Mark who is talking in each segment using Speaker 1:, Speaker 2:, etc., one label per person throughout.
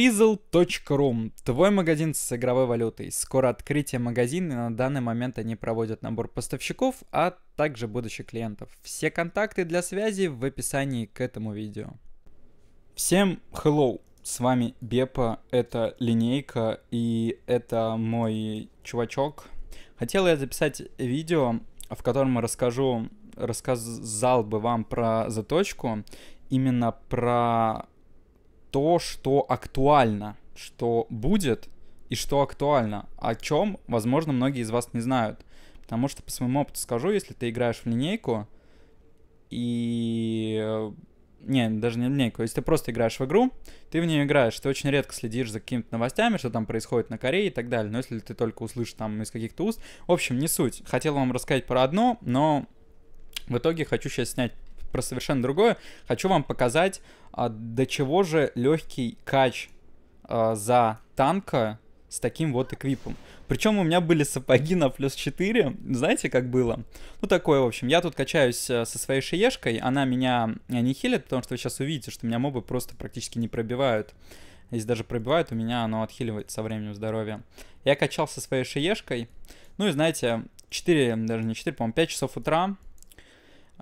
Speaker 1: Fizzle.rum – твой магазин с игровой валютой. Скоро открытие магазина, на данный момент они проводят набор поставщиков, а также будущих клиентов. Все контакты для связи в описании к этому видео. Всем hello, с вами Бепа, это Линейка и это мой чувачок. Хотел я записать видео, в котором расскажу, рассказал бы вам про заточку, именно про то, что актуально, что будет и что актуально, о чем, возможно, многие из вас не знают. Потому что по своему опыту скажу, если ты играешь в линейку и... Э, не, даже не линейку. А если ты просто играешь в игру, ты в нее играешь, ты очень редко следишь за какими-то новостями, что там происходит на Корее и так далее. Но если ты только услышишь там из каких-то уст... В общем, не суть. Хотел вам рассказать про одно, но в итоге хочу сейчас снять про совершенно другое. Хочу вам показать, а, до чего же легкий кач а, за танка с таким вот эквипом. Причем у меня были сапоги на плюс 4, знаете, как было? Ну, такое, в общем, я тут качаюсь э, со своей шиешкой, она меня э, не хилит, потому что вы сейчас увидите, что меня мобы просто практически не пробивают. Если даже пробивают, у меня оно отхиливает со временем здоровья. Я качал со своей шиешкой, ну и знаете, 4, даже не 4, по-моему, 5 часов утра,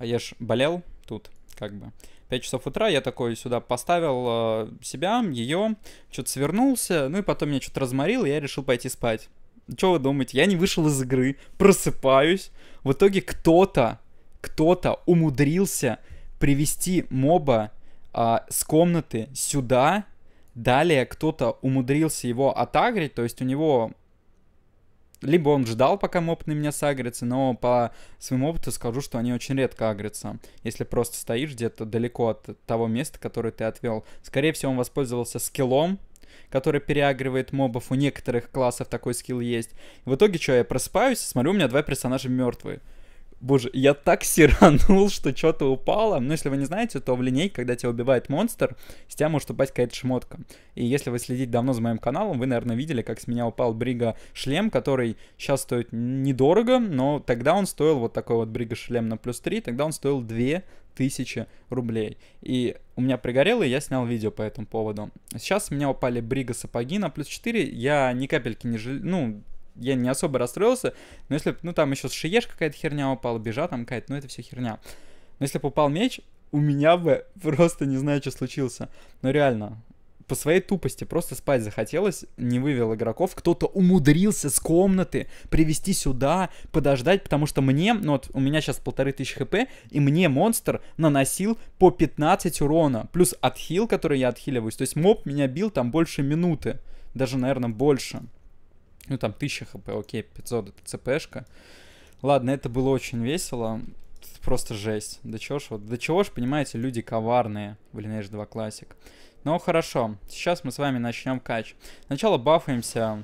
Speaker 1: я ж болел, тут как бы. 5 часов утра я такой сюда поставил э, себя, ее, что-то свернулся, ну и потом меня что-то разморило, и я решил пойти спать. Что вы думаете? Я не вышел из игры, просыпаюсь. В итоге кто-то, кто-то умудрился привести моба э, с комнаты сюда. Далее кто-то умудрился его отагрить, то есть у него либо он ждал, пока моб на меня сагрится, но по своему опыту скажу, что они очень редко агрятся. Если просто стоишь где-то далеко от того места, которое ты отвел. Скорее всего, он воспользовался скиллом, который переагривает мобов. У некоторых классов такой скилл есть. В итоге, что, я просыпаюсь, смотрю, у меня два персонажа мертвые. Боже, я так сиранул, что что-то упало. Но ну, если вы не знаете, то в линейке, когда тебя убивает монстр, с тебя может упасть какая-то шмотка. И если вы следите давно за моим каналом, вы, наверное, видели, как с меня упал Брига шлем, который сейчас стоит недорого, но тогда он стоил вот такой вот Брига шлем на плюс 3, тогда он стоил 2 тысячи рублей. И у меня пригорело, и я снял видео по этому поводу. Сейчас у меня упали Брига сапоги на плюс 4, я ни капельки не жалею, ну, я не особо расстроился, но если ну, там еще с шиеш какая-то херня упала, бежа там какая-то, ну, это все херня. Но если бы упал меч, у меня бы просто не знаю, что случился. Но реально, по своей тупости просто спать захотелось, не вывел игроков. Кто-то умудрился с комнаты привести сюда, подождать, потому что мне, ну вот у меня сейчас полторы тысячи хп, и мне монстр наносил по 15 урона, плюс отхил, который я отхиливаюсь. То есть моб меня бил там больше минуты, даже, наверное, больше. Ну, там 1000 хп, окей, 500 это цпшка. Ладно, это было очень весело. Это просто жесть. До чего ж, вот, до чего ж, понимаете, люди коварные в Lineage 2 Classic. Но ну, хорошо, сейчас мы с вами начнем кач. Сначала бафаемся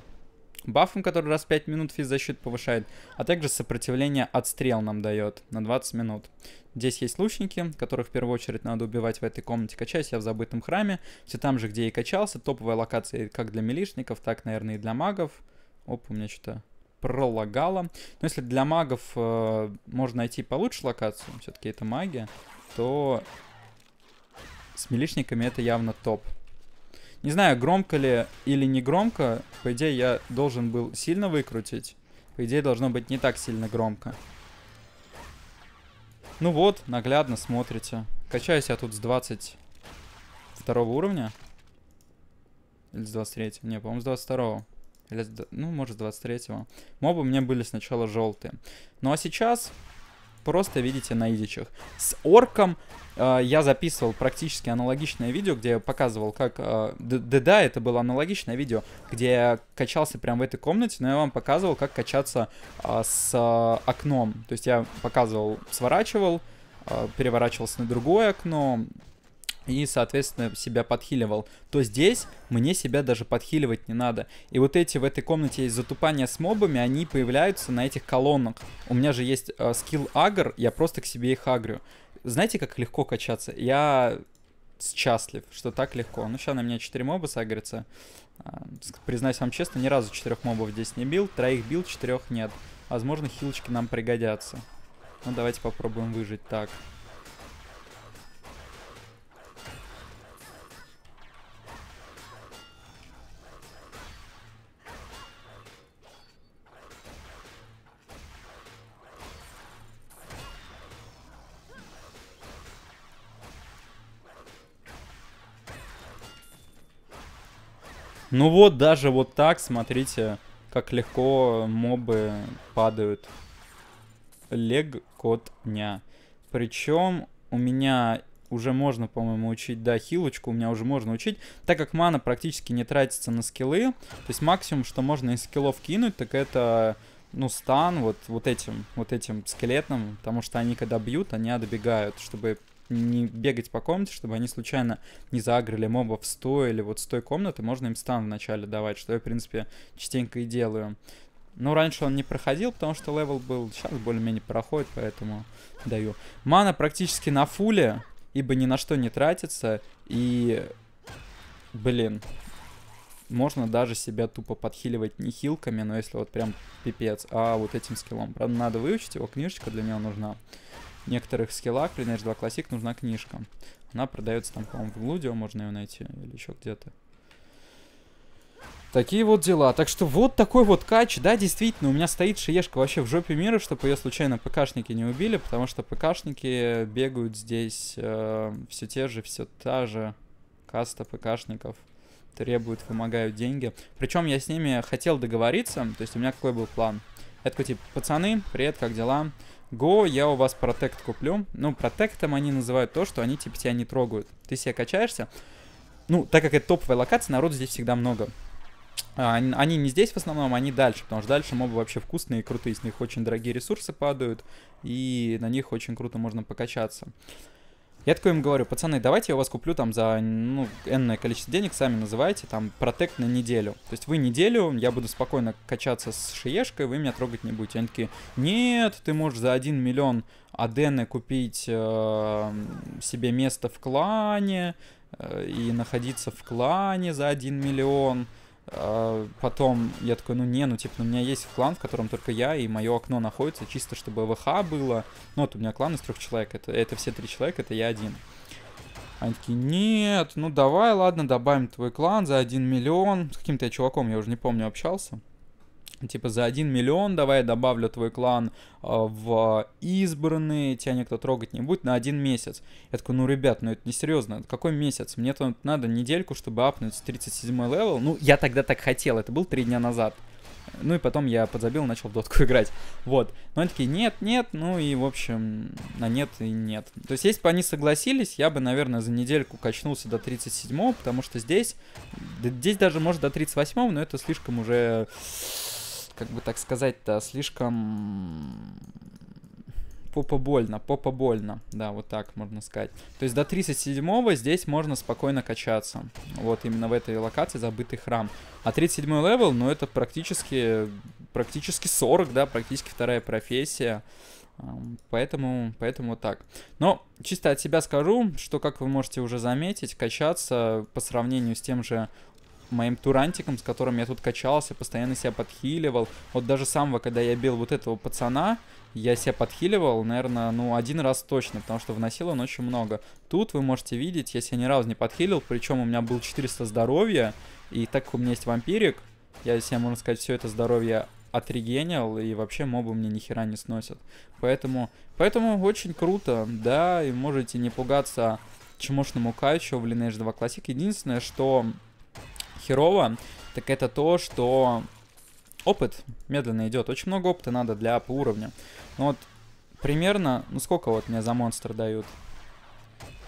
Speaker 1: бафом, который раз в 5 минут физ повышает, а также сопротивление отстрел нам дает на 20 минут. Здесь есть лучники, которых в первую очередь надо убивать в этой комнате. Качаюсь я в забытом храме, все там же, где и качался. Топовая локация как для милишников, так, наверное, и для магов. Оп, у меня что-то пролагало. Но если для магов э, можно найти получше локацию, все-таки это магия, то с милишниками это явно топ. Не знаю, громко ли или не громко. По идее, я должен был сильно выкрутить. По идее, должно быть не так сильно громко. Ну вот, наглядно смотрите. Качаюсь я тут с 22 уровня. Или с 23? Не, по-моему, с 22. -го. Или, ну, может, с 23-го. Мобы у меня были сначала желтые. Ну, а сейчас просто видите на идичах. С орком э, я записывал практически аналогичное видео, где я показывал, как... Э, да, это было аналогичное видео, где я качался прямо в этой комнате, но я вам показывал, как качаться э, с э, окном. То есть я показывал, сворачивал, э, переворачивался на другое окно, и, соответственно, себя подхиливал, то здесь мне себя даже подхиливать не надо. И вот эти в этой комнате есть затупания с мобами, они появляются на этих колоннах. У меня же есть э, скилл агр, я просто к себе их агрю. Знаете, как легко качаться? Я счастлив, что так легко. Ну, сейчас на меня 4 моба сагрится. А, признаюсь вам честно, ни разу 4 мобов здесь не бил. Троих бил, четырех нет. Возможно, хилочки нам пригодятся. Ну, давайте попробуем выжить так. Так. Ну вот, даже вот так, смотрите, как легко мобы падают. Лег кот Легкотня. Причем у меня уже можно, по-моему, учить, да, хилочку у меня уже можно учить, так как мана практически не тратится на скиллы, то есть максимум, что можно из скиллов кинуть, так это, ну, стан вот, вот этим, вот этим скелетным, потому что они, когда бьют, они отбегают, чтобы не бегать по комнате, чтобы они случайно не заагрили мобов в стой или вот с той комнаты, можно им стан вначале давать, что я, в принципе, частенько и делаю. но раньше он не проходил, потому что левел был. Сейчас более-менее проходит, поэтому даю. Мана практически на фуле, ибо ни на что не тратится. И, блин, можно даже себя тупо подхиливать не хилками, но если вот прям пипец, а вот этим скиллом. Правда, надо выучить его, книжечка для него нужна некоторых скиллах при Nash 2 Classic нужна книжка. Она продается там, по-моему, в Глудио, можно ее найти или еще где-то. Такие вот дела. Так что вот такой вот кач. Да, действительно, у меня стоит шиешка вообще в жопе мира, чтобы ее случайно ПКшники не убили, потому что ПКшники бегают здесь э, все те же, все та же каста ПКшников требуют, вымогают деньги. Причем я с ними хотел договориться, то есть у меня какой был план. Это такой типа, пацаны, привет, как дела? Go, я у вас протект куплю. Ну, протектом они называют то, что они типа тебя не трогают. Ты себе качаешься. Ну, так как это топовая локация, народу здесь всегда много. А, они не здесь в основном, они дальше, потому что дальше мобы вообще вкусные и крутые, с них очень дорогие ресурсы падают, и на них очень круто можно покачаться. Я такой им говорю, пацаны, давайте я вас куплю там за, ну, энное количество денег, сами называйте, там, протект на неделю. То есть вы неделю, я буду спокойно качаться с шиешкой, вы меня трогать не будете. Они такие, нет, ты можешь за 1 миллион адены купить э, себе место в клане э, и находиться в клане за 1 миллион. А, потом я такой, ну не, ну типа, ну, у меня есть клан, в котором только я и мое окно находится, чисто чтобы ВХ было. Ну вот у меня клан из трех человек, это, это все три человека, это я один. Они такие, нет, ну давай, ладно, добавим твой клан за один миллион. С каким-то я чуваком, я уже не помню, общался типа за 1 миллион давай я добавлю твой клан э, в избранные, тебя никто трогать не будет на один месяц. Я такой, ну, ребят, ну это несерьезно, это какой месяц? Мне там надо недельку, чтобы апнуть 37 левел. Ну, я тогда так хотел, это был 3 дня назад. Ну и потом я подзабил, начал в дотку играть. Вот. Но они такие, нет, нет, ну и, в общем, на нет и нет. То есть, если бы они согласились, я бы, наверное, за недельку качнулся до 37 потому что здесь, здесь даже может до 38 но это слишком уже как бы так сказать-то, слишком попа больно, попа больно. Да, вот так можно сказать. То есть до 37-го здесь можно спокойно качаться. Вот именно в этой локации забытый храм. А 37-й левел, ну это практически, практически 40, да, практически вторая профессия. Поэтому, поэтому вот так. Но чисто от себя скажу, что, как вы можете уже заметить, качаться по сравнению с тем же моим турантиком, с которым я тут качался, постоянно себя подхиливал. Вот даже самого, когда я бил вот этого пацана, я себя подхиливал, наверное, ну, один раз точно, потому что вносил он очень много. Тут вы можете видеть, я себя ни разу не подхилил, причем у меня был 400 здоровья, и так как у меня есть вампирик, я себе, можно сказать, все это здоровье отрегенил, и вообще мобы мне ни хера не сносят. Поэтому, поэтому очень круто, да, и можете не пугаться чмошному качу в Lineage 2 Classic. Единственное, что херово, так это то, что опыт медленно идет. Очень много опыта надо для по уровня. Ну вот примерно, ну сколько вот мне за монстр дают?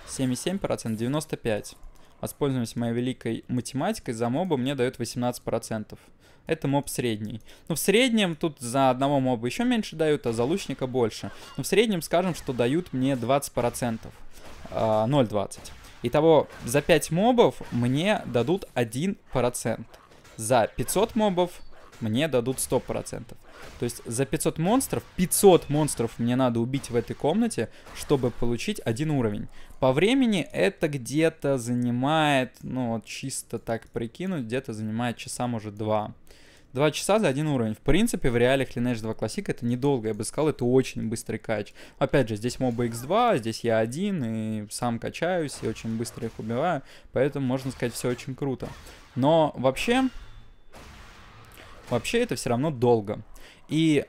Speaker 1: 7,7%, 95%. Воспользуемся моей великой математикой, за моба мне дают 18%. Это моб средний. Ну, в среднем тут за одного моба еще меньше дают, а за лучника больше. Но ну, в среднем скажем, что дают мне 20%. 0,20. Итого, за 5 мобов мне дадут 1%. За 500 мобов мне дадут 100%. То есть за 500 монстров, 500 монстров мне надо убить в этой комнате, чтобы получить один уровень. По времени это где-то занимает, ну, вот чисто так прикинуть, где-то занимает часа, может, два. 2 часа за один уровень. В принципе, в реалиях Lineage 2 Classic это недолго, я бы сказал, это очень быстрый кач. Опять же, здесь моба x2, здесь я один, и сам качаюсь, и очень быстро их убиваю, поэтому, можно сказать, все очень круто. Но вообще, вообще это все равно долго. И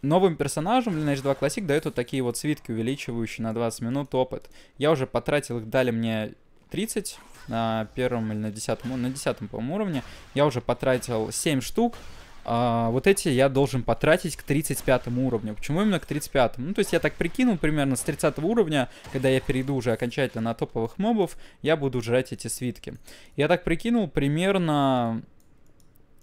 Speaker 1: Новым персонажам Lineage 2 Classic дают вот такие вот свитки, увеличивающие на 20 минут опыт. Я уже потратил их, дали мне 30 на первом или на десятом, на десятом, по-моему, уровне, я уже потратил 7 штук, а вот эти я должен потратить к 35 уровню. Почему именно к 35? Ну, то есть я так прикинул, примерно с 30 уровня, когда я перейду уже окончательно на топовых мобов, я буду жрать эти свитки. Я так прикинул, примерно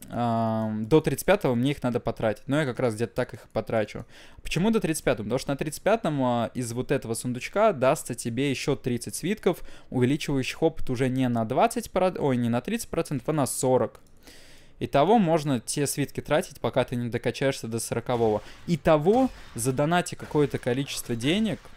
Speaker 1: до 35-го мне их надо потратить. Но я как раз где-то так их потрачу. Почему до 35-го? Потому что на 35-м а, из вот этого сундучка дастся тебе еще 30 свитков, увеличивающих опыт уже не на 20%, ой, не на 30%, а на 40%. Итого можно те свитки тратить, пока ты не докачаешься до 40-го. Итого задонати какое-то количество денег –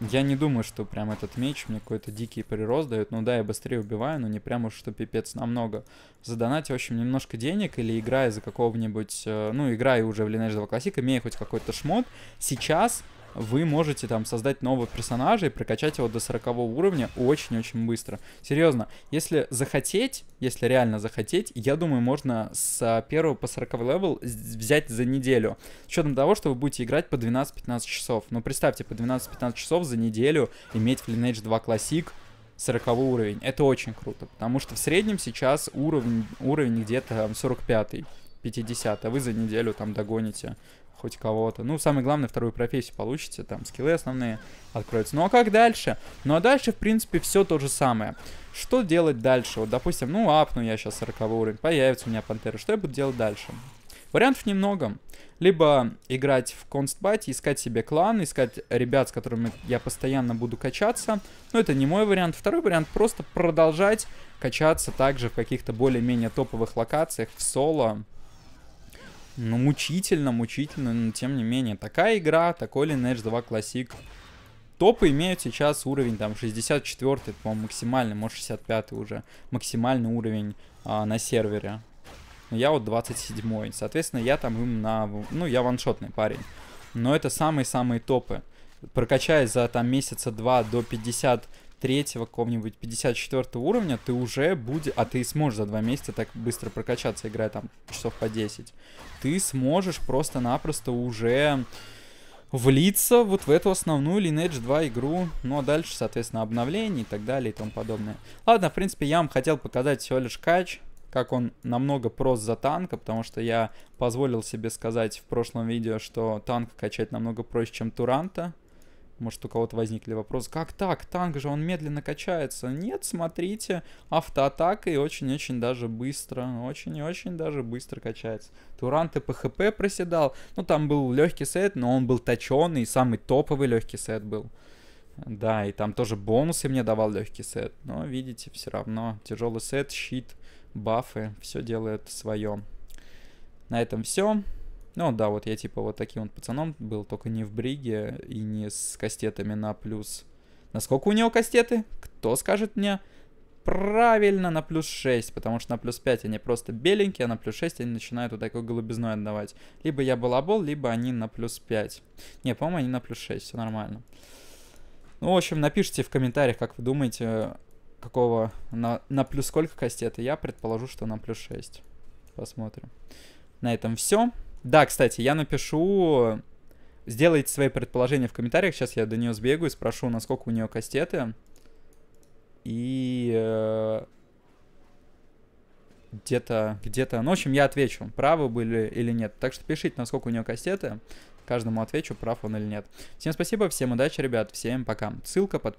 Speaker 1: я не думаю, что прям этот меч мне какой-то дикий прирост дает. Ну да, я быстрее убиваю, но не прям уж что пипец намного. Задонать, в общем, немножко денег или играя за какого-нибудь... Э, ну, играя уже в Lineage 2 Classic, имея хоть какой-то шмот, сейчас вы можете там создать нового персонажа и прокачать его до 40 уровня очень-очень быстро. Серьезно, если захотеть, если реально захотеть, я думаю, можно с 1 по 40 левел взять за неделю. С учетом того, что вы будете играть по 12-15 часов. Но представьте, по 12-15 часов за неделю иметь в Lineage 2 Classic 40 уровень. Это очень круто, потому что в среднем сейчас уровень, уровень где-то 45 -й. 50, а вы за неделю там догоните хоть кого-то. Ну, самое главное, вторую профессию получите, там скиллы основные откроются. Ну, а как дальше? Ну, а дальше, в принципе, все то же самое. Что делать дальше? Вот, допустим, ну, апну я сейчас 40 уровень, появится у меня пантера. Что я буду делать дальше? Вариантов немного. Либо играть в констбате, искать себе клан, искать ребят, с которыми я постоянно буду качаться. Но ну, это не мой вариант. Второй вариант просто продолжать качаться также в каких-то более-менее топовых локациях, в соло, ну, мучительно, мучительно, но тем не менее. Такая игра, такой Lineage 2 Classic. Топы имеют сейчас уровень там 64, по-моему, максимальный, может 65 уже. Максимальный уровень а, на сервере. Я вот 27-й. Соответственно, я там им на... Ну, я ваншотный парень. Но это самые-самые топы. прокачаясь за там месяца два до 50 третьего го какого-нибудь, 54 уровня, ты уже будешь... А ты сможешь за два месяца так быстро прокачаться, играя там часов по 10. Ты сможешь просто-напросто уже влиться вот в эту основную Lineage 2 игру. Ну а дальше, соответственно, обновление и так далее и тому подобное. Ладно, в принципе, я вам хотел показать всего лишь кач, как он намного прост за танка, потому что я позволил себе сказать в прошлом видео, что танк качать намного проще, чем Туранта. Может, у кого-то возникли вопросы, как так, танк же, он медленно качается. Нет, смотрите, автоатака и очень-очень даже быстро, очень-очень даже быстро качается. Туран ПХП проседал, ну там был легкий сет, но он был точеный, самый топовый легкий сет был. Да, и там тоже бонусы мне давал легкий сет, но видите, все равно тяжелый сет, щит, бафы, все делает свое. На этом все. Ну да, вот я типа вот таким вот пацаном был, только не в бриге и не с кастетами на плюс. Насколько у него кастеты? Кто скажет мне? Правильно, на плюс 6, потому что на плюс 5 они просто беленькие, а на плюс 6 они начинают вот такой голубизной отдавать. Либо я был обол, либо они на плюс 5. Не, по-моему, они на плюс 6, все нормально. Ну, в общем, напишите в комментариях, как вы думаете, какого на, на плюс сколько кастеты. Я предположу, что на плюс 6. Посмотрим. На этом все. Да, кстати, я напишу... Сделайте свои предположения в комментариях. Сейчас я до нее сбегу и спрошу, насколько у нее кастеты. И... Э, где-то... Где-то... Ну, в общем, я отвечу, правы были или нет. Так что пишите, насколько у нее кастеты. Каждому отвечу, прав он или нет. Всем спасибо, всем удачи, ребят. Всем пока. Ссылка, подписка.